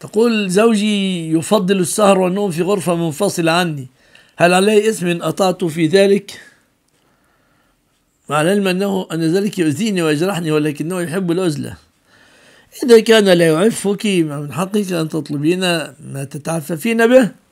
تقول زوجي يفضل السهر والنوم في غرفة منفصلة عني هل علي إثم أطعت في ذلك؟ مع العلم أنه أن ذلك يؤذيني ويجرحني ولكنه يحب العزلة إذا كان لا يعفك من حقك أن تطلبين ما تتعففين به